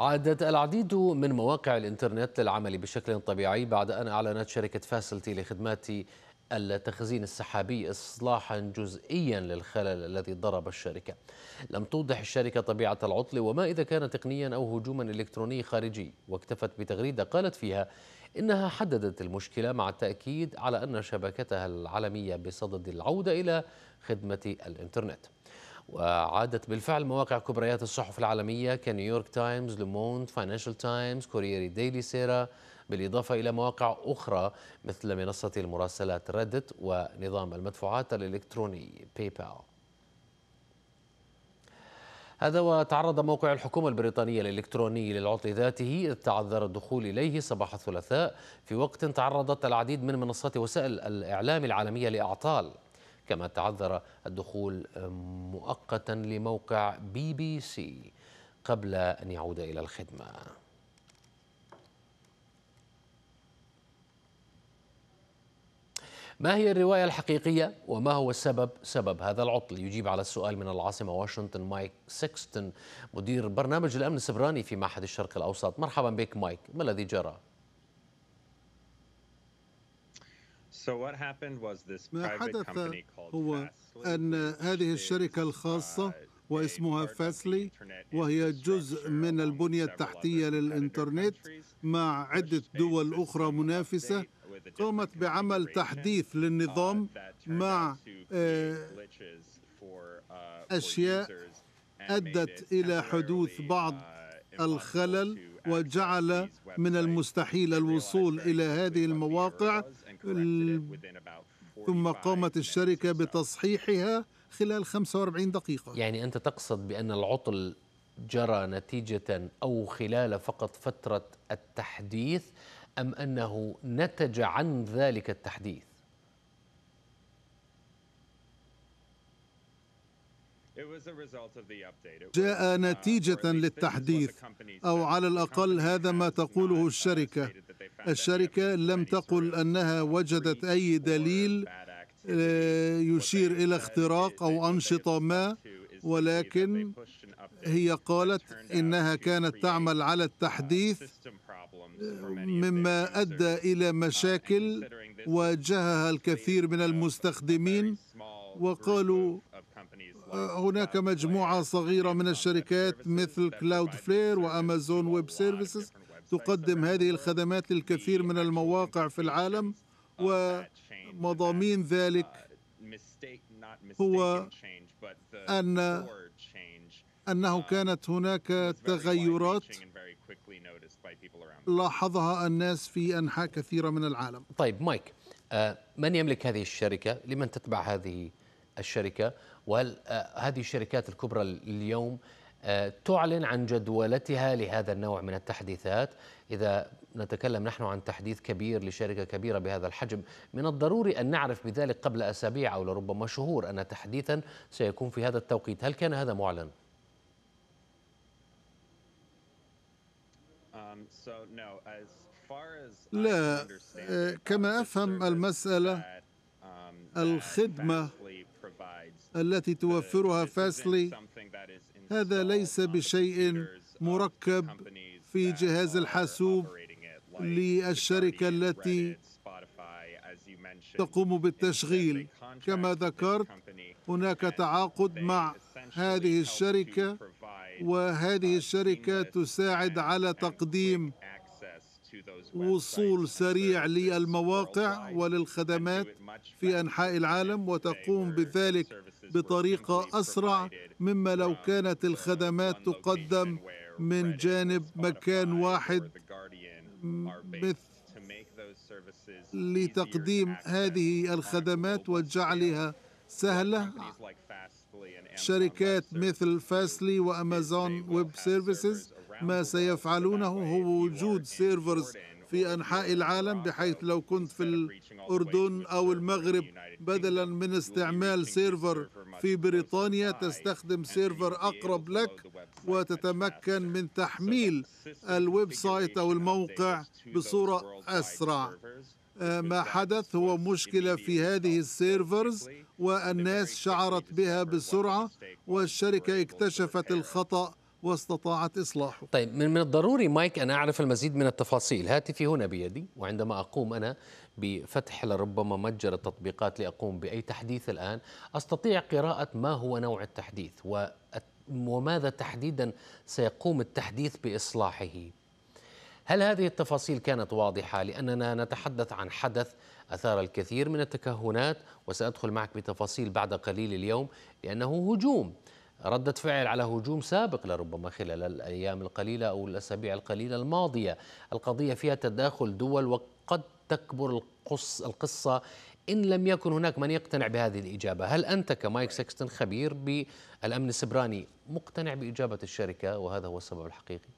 عادت العديد من مواقع الإنترنت للعمل بشكل طبيعي بعد أن أعلنت شركة فاسلتي لخدمات التخزين السحابي إصلاحا جزئيا للخلل الذي ضرب الشركة لم توضح الشركة طبيعة العطل وما إذا كان تقنيا أو هجوما إلكتروني خارجي واكتفت بتغريدة قالت فيها إنها حددت المشكلة مع التأكيد على أن شبكتها العالمية بصدد العودة إلى خدمة الإنترنت وعادت بالفعل مواقع كبريات الصحف العالمية كنيويورك تايمز، لوموند، فاينانشال تايمز، كوريري ديلي سيرا بالإضافة إلى مواقع أخرى مثل منصة المراسلات ريدت ونظام المدفوعات الإلكتروني باي بال هذا وتعرض موقع الحكومة البريطانية الإلكتروني للعطل ذاته تعذر الدخول إليه صباح الثلاثاء في وقت تعرضت العديد من منصات وسائل الإعلام العالمية لأعطال كما تعذر الدخول مؤقتا لموقع بي بي سي قبل أن يعود إلى الخدمة ما هي الرواية الحقيقية وما هو السبب سبب هذا العطل يجيب على السؤال من العاصمة واشنطن مايك سيكستن مدير برنامج الأمن السبراني في معهد الشرق الأوسط مرحبا بك مايك ما الذي جرى ما حدث هو أن هذه الشركة الخاصة واسمها فاسلي وهي جزء من البنية التحتية للإنترنت مع عدة دول أخرى منافسة قامت بعمل تحديث uh, للنظام مع آه، uh, أشياء أدت إلى حدوث بعض uh, الخلل وجعل من المستحيل الوصول إلى هذه المواقع ثم قامت الشركة بتصحيحها خلال 45 دقيقة يعني أنت تقصد بأن العطل جرى نتيجة أو خلال فقط فترة التحديث أم أنه نتج عن ذلك التحديث؟ جاء uh, نتيجة للتحديث أو على الأقل هذا ما تقوله uh, الشركة الشركة لم تقل أنها وجدت أي دليل آه، يشير إلى اختراق أو أنشطة ما ولكن هي قالت إنها كانت تعمل uh, على التحديث آه، مما أدى إلى مشاكل واجهها الكثير من المستخدمين وقالوا هناك مجموعة صغيرة من الشركات مثل كلاود فلير وأمازون ويب سيرفيسز تقدم هذه الخدمات للكثير من المواقع في العالم ومضامين ذلك هو أن أنه كانت هناك تغيرات لاحظها الناس في أنحاء كثيرة من العالم طيب مايك آه، من يملك هذه الشركة؟ لمن تتبع هذه الشركة؟ وهذه آه، الشركات الكبرى اليوم آه، تعلن عن جدولتها لهذا النوع من التحديثات إذا نتكلم نحن عن تحديث كبير لشركة كبيرة بهذا الحجم من الضروري أن نعرف بذلك قبل أسابيع أو لربما شهور أن تحديثا سيكون في هذا التوقيت هل كان هذا معلن؟ um, لا آه، كما أفهم المسألة um, الخدمة التي توفرها فاسلي هذا ليس بشيء مركب في جهاز الحاسوب للشركه التي تقوم بالتشغيل كما ذكرت هناك تعاقد مع هذه الشركه وهذه الشركه تساعد على تقديم وصول سريع للمواقع وللخدمات في انحاء العالم وتقوم بذلك بطريقه اسرع مما لو um, كانت uh, الخدمات تقدم من جانب مكان واحد لتقديم هذه الخدمات وجعلها سهله شركات مثل فاسلي وامازون ويب سيرفيسز ما سيفعلونه هو وجود سيرفرز في أنحاء العالم بحيث لو كنت في الأردن أو المغرب بدلا من استعمال سيرفر في بريطانيا تستخدم سيرفر أقرب لك وتتمكن من تحميل الويب سايت أو الموقع بصورة أسرع آه، ما حدث هو مشكلة في هذه السيرفرز والناس شعرت بها بسرعة والشركة اكتشفت الخطأ واستطاعت إصلاحه طيب من, من الضروري مايك أن أعرف المزيد من التفاصيل هاتفي هنا بيدي وعندما أقوم أنا بفتح لربما متجر التطبيقات لأقوم بأي تحديث الآن أستطيع قراءة ما هو نوع التحديث وماذا تحديدا سيقوم التحديث بإصلاحه هل هذه التفاصيل كانت واضحة لأننا نتحدث عن حدث أثار الكثير من التكهنات وسأدخل معك بتفاصيل بعد قليل اليوم لأنه هجوم ردة فعل على هجوم سابق لربما خلال الأيام القليلة أو الأسابيع القليلة الماضية القضية فيها تداخل دول وقد تكبر القص القصة إن لم يكن هناك من يقتنع بهذه الإجابة هل أنت كمايك سكستن خبير بالأمن السبراني مقتنع بإجابة الشركة وهذا هو السبب الحقيقي؟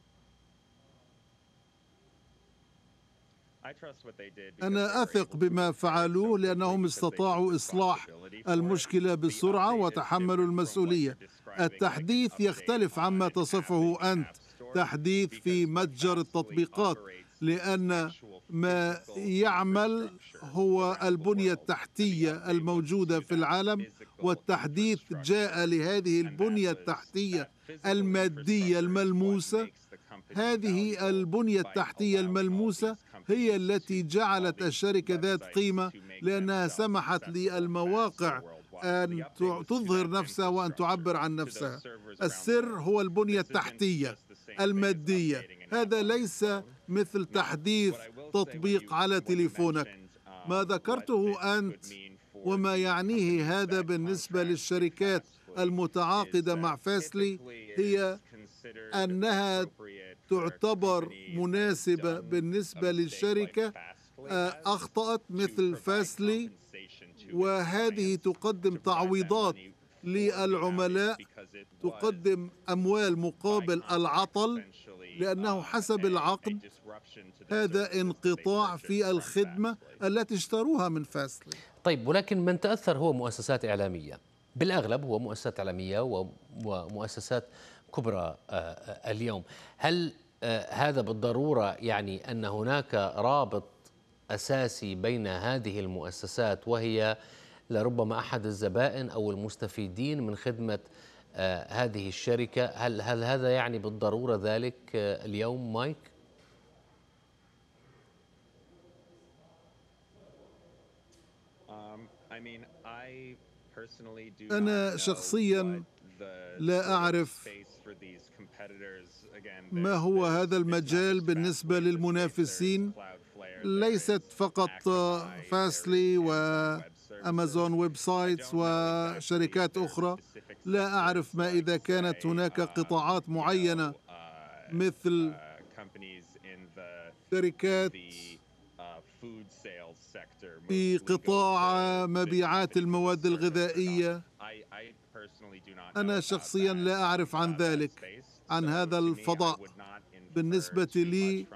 أنا أثق بما فعلوه لأنهم استطاعوا إصلاح المشكلة بسرعة وتحملوا المسؤولية. التحديث يختلف عما تصفه أنت، تحديث في متجر التطبيقات، لأن ما يعمل هو البنية التحتية الموجودة في العالم والتحديث جاء لهذه البنية التحتية المادية الملموسة هذه البنية التحتية الملموسة هي التي جعلت الشركة ذات قيمة لأنها سمحت للمواقع أن تظهر نفسها وأن تعبر عن نفسها السر هو البنية التحتية المادية هذا ليس مثل تحديث تطبيق على تليفونك ما ذكرته أنت وما يعنيه هذا بالنسبة للشركات المتعاقدة مع فاسلي هي أنها تعتبر مناسبة بالنسبة للشركة آه، أخطأت مثل فاسلي وهذه تقدم تعويضات للعملاء تقدم أموال مقابل العطل لأنه حسب العقد هذا انقطاع في الخدمة التي اشتروها من فاسلي طيب ولكن من تأثر هو مؤسسات إعلامية بالأغلب هو مؤسسات إعلامية ومؤسسات كبرى آه، آه، اليوم هل آه، هذا بالضروره يعني ان هناك رابط اساسي بين هذه المؤسسات وهي لربما احد الزبائن او المستفيدين من خدمه آه، هذه الشركه، هل هل هذا يعني بالضروره ذلك آه، اليوم مايك؟ um, أنا شخصياً لا أعرف ما هو هذا المجال بالنسبة للمنافسين ليست فقط فاسلي وأمازون ويب سايتس وشركات أخرى لا أعرف ما إذا كانت هناك uh, قطاعات معينة uh, مثل uh, شركات آه، في قطاع مبيعات المواد الغذائيه انا شخصيا لا اعرف uh, عن ذلك عن هذا الفضاء بالنسبه لي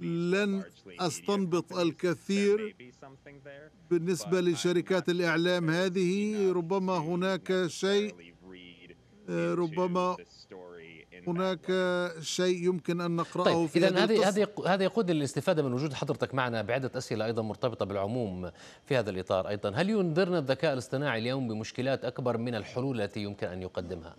لن استنبط الكثير بالنسبه لشركات الاعلام هذه ربما هناك شيء ربما هناك شيء يمكن ان نقراه طيب في اذا هذه هذه هذه يقود للاستفاده من وجود حضرتك معنا بعده اسئله ايضا مرتبطه بالعموم في هذا الاطار ايضا هل ينذرنا الذكاء الاصطناعي اليوم بمشكلات اكبر من الحلول التي يمكن ان يقدمها؟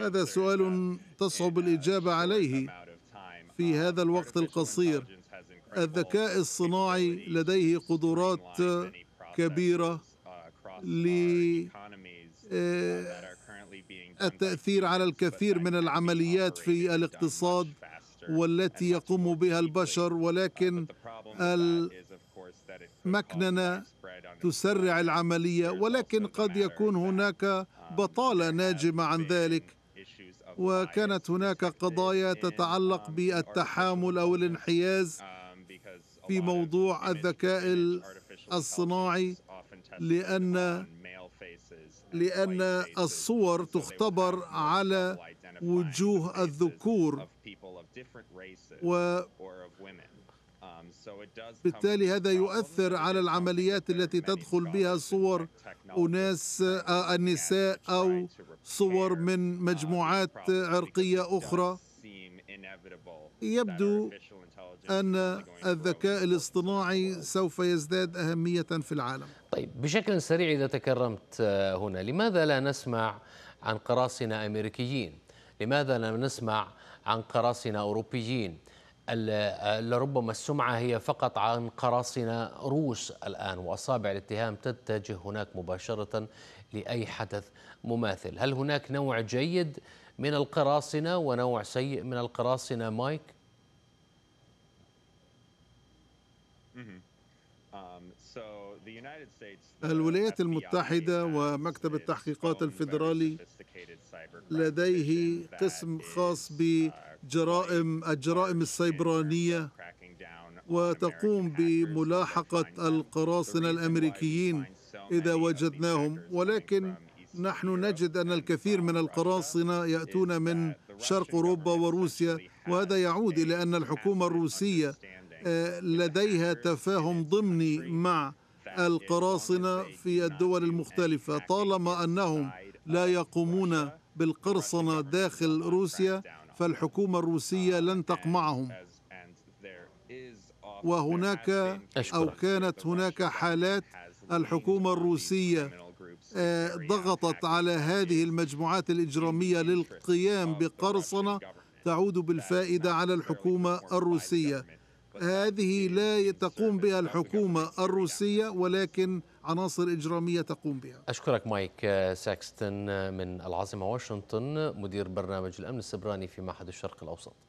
هذا سؤال uh, تصعب uh, الاجابه عليه في uh, هذا الوقت القصير الذكاء الصناعي لديه قدرات كبيرة للتأثير آه، على الكثير من العمليات في الاقتصاد والتي يقوم بها البشر ولكن المكننة تسرع العملية ولكن قد يكون هناك بطالة ناجمة عن ذلك وكانت هناك قضايا تتعلق بالتحامل أو الانحياز في موضوع الذكاء الصناعي لأن لأن الصور تختبر على وجوه الذكور و بالتالي هذا يؤثر على العمليات التي تدخل بها صور أناس آه، النساء أو صور من مجموعات عرقية أخرى يبدو أن الذكاء الاصطناعي سوف يزداد أهمية في العالم طيب بشكل سريع إذا تكرمت آه، هنا لماذا لا نسمع عن قراصنة أمريكيين لماذا لا نسمع عن قراصنة أوروبيين لربما آه، السمعة هي فقط عن قراصنة روس الآن وأصابع الاتهام تتجه هناك مباشرة لأي حدث مماثل هل هناك نوع جيد من القراصنة ونوع سيء من القراصنة مايك؟ الولايات المتحدة ومكتب التحقيقات الفيدرالي لديه قسم خاص بجرائم الجرائم السيبرانية وتقوم بملاحقة القراصنة الأمريكيين إذا وجدناهم ولكن نحن نجد أن الكثير من القراصنة يأتون من شرق أوروبا وروسيا وهذا يعود إلى أن الحكومة الروسية آه، لديها تفاهم ضمني مع القراصنة في الدول المختلفة طالما أنهم لا يقومون بالقرصنة داخل روسيا فالحكومة الروسية لن تقمعهم وهناك أو كانت هناك حالات الحكومة الروسية ضغطت على هذه المجموعات الإجرامية للقيام بقرصنة تعود بالفائدة على الحكومة الروسية هذه لا تقوم بها الحكومة الروسية ولكن عناصر إجرامية تقوم بها أشكرك مايك ساكستن من العاصمة واشنطن مدير برنامج الأمن السبراني في معهد الشرق الأوسط